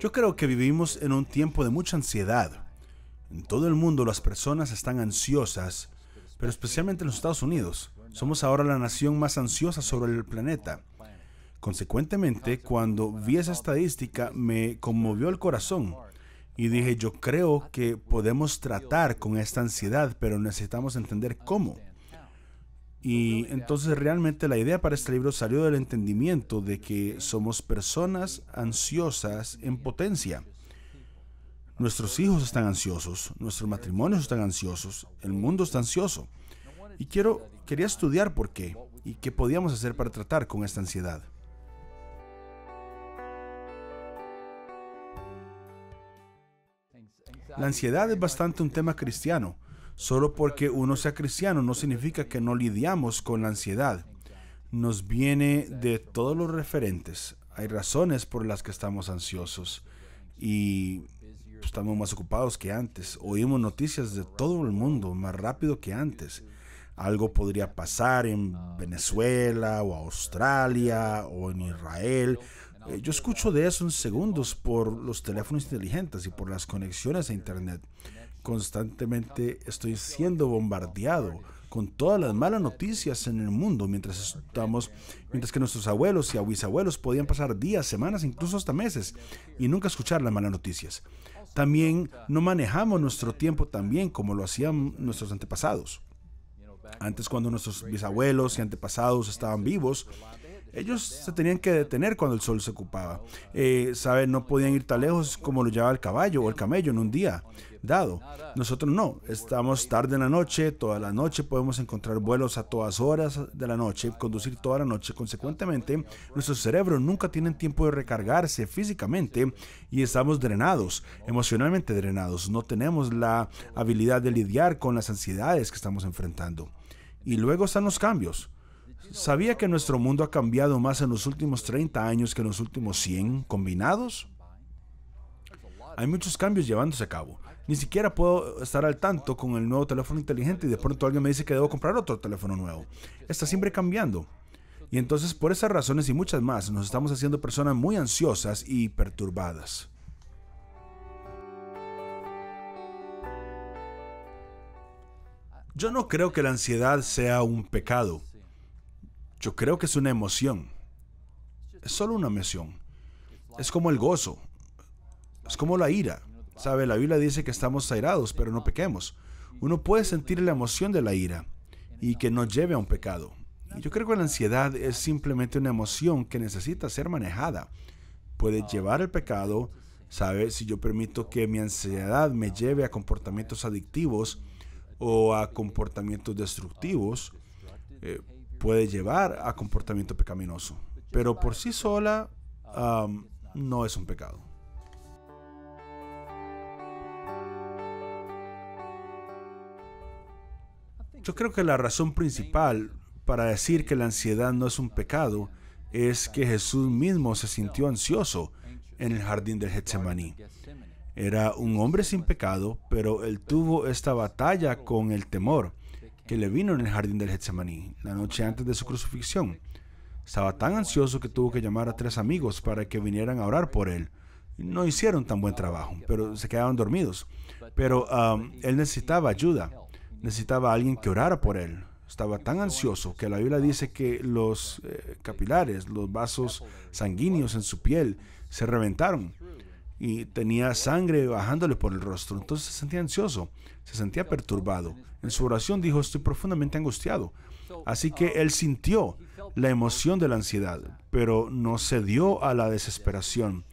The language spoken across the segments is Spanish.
Yo creo que vivimos en un tiempo de mucha ansiedad. En todo el mundo las personas están ansiosas, pero especialmente en los Estados Unidos. Somos ahora la nación más ansiosa sobre el planeta. Consecuentemente, cuando vi esa estadística me conmovió el corazón y dije, yo creo que podemos tratar con esta ansiedad, pero necesitamos entender cómo. Y entonces realmente la idea para este libro salió del entendimiento de que somos personas ansiosas en potencia. Nuestros hijos están ansiosos, nuestros matrimonios están ansiosos, el mundo está ansioso. Y quiero, quería estudiar por qué y qué podíamos hacer para tratar con esta ansiedad. La ansiedad es bastante un tema cristiano. Solo porque uno sea cristiano no significa que no lidiamos con la ansiedad. Nos viene de todos los referentes. Hay razones por las que estamos ansiosos y pues, estamos más ocupados que antes. Oímos noticias de todo el mundo más rápido que antes. Algo podría pasar en Venezuela o Australia o en Israel. Eh, yo escucho de eso en segundos por los teléfonos inteligentes y por las conexiones a Internet. Constantemente estoy siendo bombardeado con todas las malas noticias en el mundo mientras estamos, mientras que nuestros abuelos y bisabuelos podían pasar días, semanas, incluso hasta meses y nunca escuchar las malas noticias. También no manejamos nuestro tiempo tan bien como lo hacían nuestros antepasados. Antes cuando nuestros bisabuelos y antepasados estaban vivos, ellos se tenían que detener cuando el sol se ocupaba. Eh, ¿Saben? No podían ir tan lejos como lo llevaba el caballo o el camello en un día dado. Nosotros no, estamos tarde en la noche, toda la noche podemos encontrar vuelos a todas horas de la noche, conducir toda la noche. Consecuentemente, nuestros cerebros nunca tienen tiempo de recargarse físicamente y estamos drenados, emocionalmente drenados. No tenemos la habilidad de lidiar con las ansiedades que estamos enfrentando. Y luego están los cambios ¿Sabía que nuestro mundo ha cambiado más en los últimos 30 años que en los últimos 100 combinados? Hay muchos cambios llevándose a cabo. Ni siquiera puedo estar al tanto con el nuevo teléfono inteligente y de pronto alguien me dice que debo comprar otro teléfono nuevo. Está siempre cambiando. Y entonces por esas razones y muchas más nos estamos haciendo personas muy ansiosas y perturbadas. Yo no creo que la ansiedad sea un pecado. Yo creo que es una emoción. Es solo una emoción. Es como el gozo. Es como la ira. Sabe, la Biblia dice que estamos airados, pero no pequemos. Uno puede sentir la emoción de la ira y que nos lleve a un pecado. yo creo que la ansiedad es simplemente una emoción que necesita ser manejada. Puede llevar al pecado, sabe, si yo permito que mi ansiedad me lleve a comportamientos adictivos o a comportamientos destructivos, eh, puede llevar a comportamiento pecaminoso, pero por sí sola um, no es un pecado. Yo creo que la razón principal para decir que la ansiedad no es un pecado es que Jesús mismo se sintió ansioso en el jardín del Getsemaní. Era un hombre sin pecado, pero él tuvo esta batalla con el temor que le vino en el jardín del Getsemaní, la noche antes de su crucifixión. Estaba tan ansioso que tuvo que llamar a tres amigos para que vinieran a orar por él. No hicieron tan buen trabajo, pero se quedaron dormidos. Pero um, él necesitaba ayuda, necesitaba a alguien que orara por él. Estaba tan ansioso que la Biblia dice que los eh, capilares, los vasos sanguíneos en su piel se reventaron y tenía sangre bajándole por el rostro. Entonces se sentía ansioso, se sentía perturbado. En su oración dijo, estoy profundamente angustiado. Así que él sintió la emoción de la ansiedad, pero no cedió a la desesperación,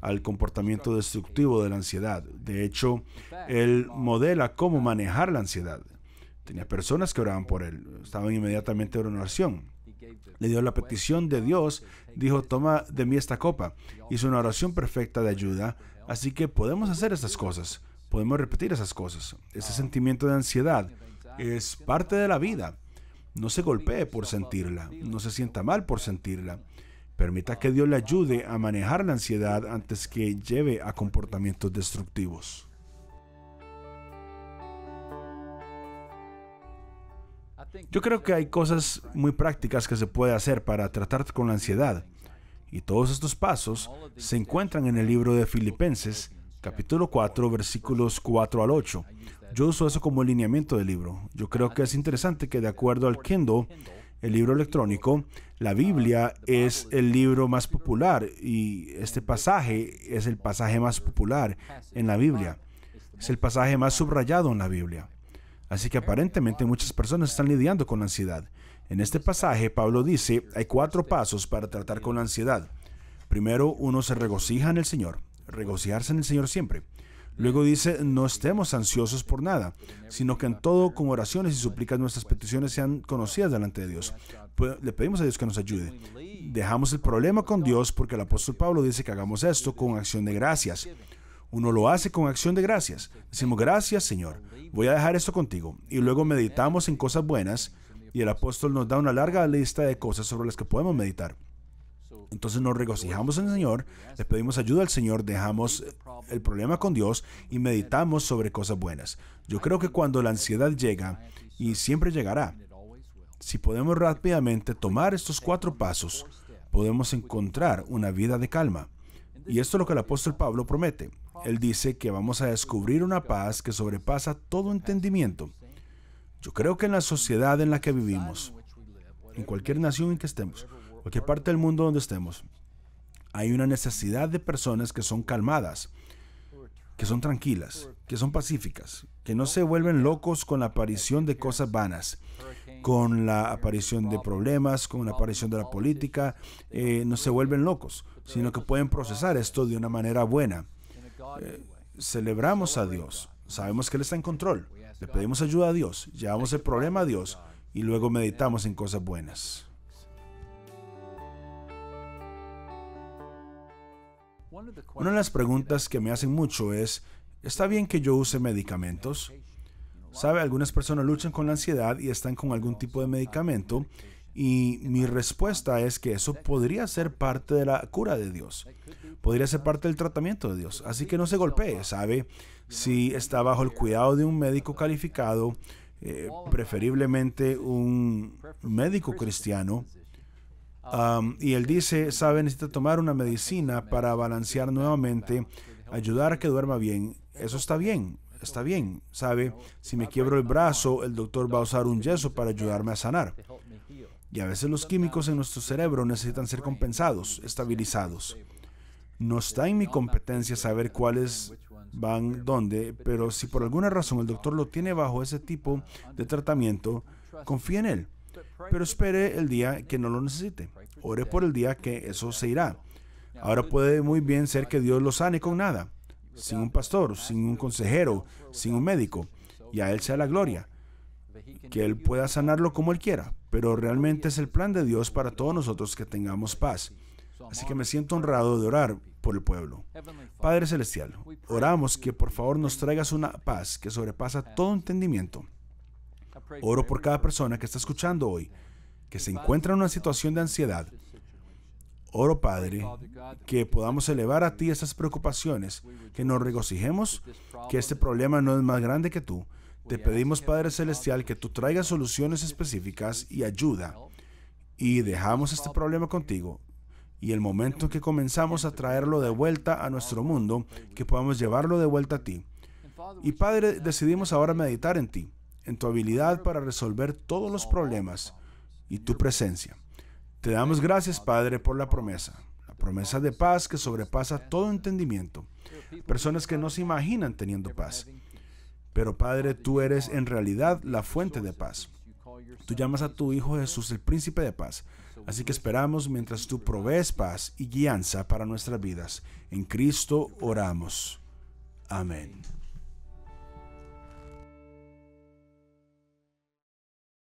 al comportamiento destructivo de la ansiedad. De hecho, él modela cómo manejar la ansiedad. Tenía personas que oraban por él, estaban inmediatamente en oración. Le dio la petición de Dios, dijo, toma de mí esta copa. Hizo una oración perfecta de ayuda, así que podemos hacer esas cosas, podemos repetir esas cosas. Ese sentimiento de ansiedad es parte de la vida. No se golpee por sentirla, no se sienta mal por sentirla. Permita que Dios le ayude a manejar la ansiedad antes que lleve a comportamientos destructivos. Yo creo que hay cosas muy prácticas que se puede hacer para tratar con la ansiedad. Y todos estos pasos se encuentran en el libro de Filipenses, capítulo 4, versículos 4 al 8. Yo uso eso como lineamiento del libro. Yo creo que es interesante que de acuerdo al kendo, el libro electrónico, la Biblia es el libro más popular y este pasaje es el pasaje más popular en la Biblia. Es el pasaje más subrayado en la Biblia. Así que aparentemente muchas personas están lidiando con ansiedad. En este pasaje, Pablo dice, hay cuatro pasos para tratar con la ansiedad. Primero, uno se regocija en el Señor, regocijarse en el Señor siempre. Luego dice, no estemos ansiosos por nada, sino que en todo con oraciones y suplicas nuestras peticiones sean conocidas delante de Dios. Pues, le pedimos a Dios que nos ayude. Dejamos el problema con Dios porque el apóstol Pablo dice que hagamos esto con acción de gracias. Uno lo hace con acción de gracias. Decimos gracias Señor. Voy a dejar esto contigo y luego meditamos en cosas buenas y el apóstol nos da una larga lista de cosas sobre las que podemos meditar. Entonces nos regocijamos en el Señor, le pedimos ayuda al Señor, dejamos el problema con Dios y meditamos sobre cosas buenas. Yo creo que cuando la ansiedad llega, y siempre llegará, si podemos rápidamente tomar estos cuatro pasos, podemos encontrar una vida de calma. Y esto es lo que el apóstol Pablo promete. Él dice que vamos a descubrir una paz que sobrepasa todo entendimiento. Yo creo que en la sociedad en la que vivimos, en cualquier nación en que estemos, cualquier parte del mundo donde estemos, hay una necesidad de personas que son calmadas, que son tranquilas, que son pacíficas, que no se vuelven locos con la aparición de cosas vanas, con la aparición de problemas, con la aparición de la política, eh, no se vuelven locos, sino que pueden procesar esto de una manera buena. Eh, celebramos a Dios, sabemos que Él está en control, le pedimos ayuda a Dios, llevamos el problema a Dios y luego meditamos en cosas buenas. Una de las preguntas que me hacen mucho es, ¿está bien que yo use medicamentos? Sabe, algunas personas luchan con la ansiedad y están con algún tipo de medicamento y mi respuesta es que eso podría ser parte de la cura de Dios. Podría ser parte del tratamiento de Dios. Así que no se golpee, ¿sabe? Si está bajo el cuidado de un médico calificado, eh, preferiblemente un médico cristiano, um, y él dice, ¿sabe? Necesita tomar una medicina para balancear nuevamente, ayudar a que duerma bien. Eso está bien está bien, ¿sabe? Si me quiebro el brazo, el doctor va a usar un yeso para ayudarme a sanar. Y a veces los químicos en nuestro cerebro necesitan ser compensados, estabilizados. No está en mi competencia saber cuáles van dónde, pero si por alguna razón el doctor lo tiene bajo ese tipo de tratamiento, confíe en él. Pero espere el día que no lo necesite. Ore por el día que eso se irá. Ahora puede muy bien ser que Dios lo sane con nada sin un pastor, sin un consejero, sin un médico. Y a Él sea la gloria. Que Él pueda sanarlo como Él quiera. Pero realmente es el plan de Dios para todos nosotros que tengamos paz. Así que me siento honrado de orar por el pueblo. Padre Celestial, oramos que por favor nos traigas una paz que sobrepasa todo entendimiento. Oro por cada persona que está escuchando hoy, que se encuentra en una situación de ansiedad, Oro Padre, que podamos elevar a ti esas preocupaciones, que nos regocijemos, que este problema no es más grande que tú. Te pedimos, Padre Celestial, que tú traigas soluciones específicas y ayuda. Y dejamos este problema contigo. Y el momento que comenzamos a traerlo de vuelta a nuestro mundo, que podamos llevarlo de vuelta a ti. Y Padre, decidimos ahora meditar en ti, en tu habilidad para resolver todos los problemas y tu presencia. Te damos gracias, Padre, por la promesa, la promesa de paz que sobrepasa todo entendimiento. Personas que no se imaginan teniendo paz. Pero Padre, tú eres en realidad la fuente de paz. Tú llamas a tu Hijo Jesús el príncipe de paz. Así que esperamos mientras tú provees paz y guianza para nuestras vidas. En Cristo oramos. Amén.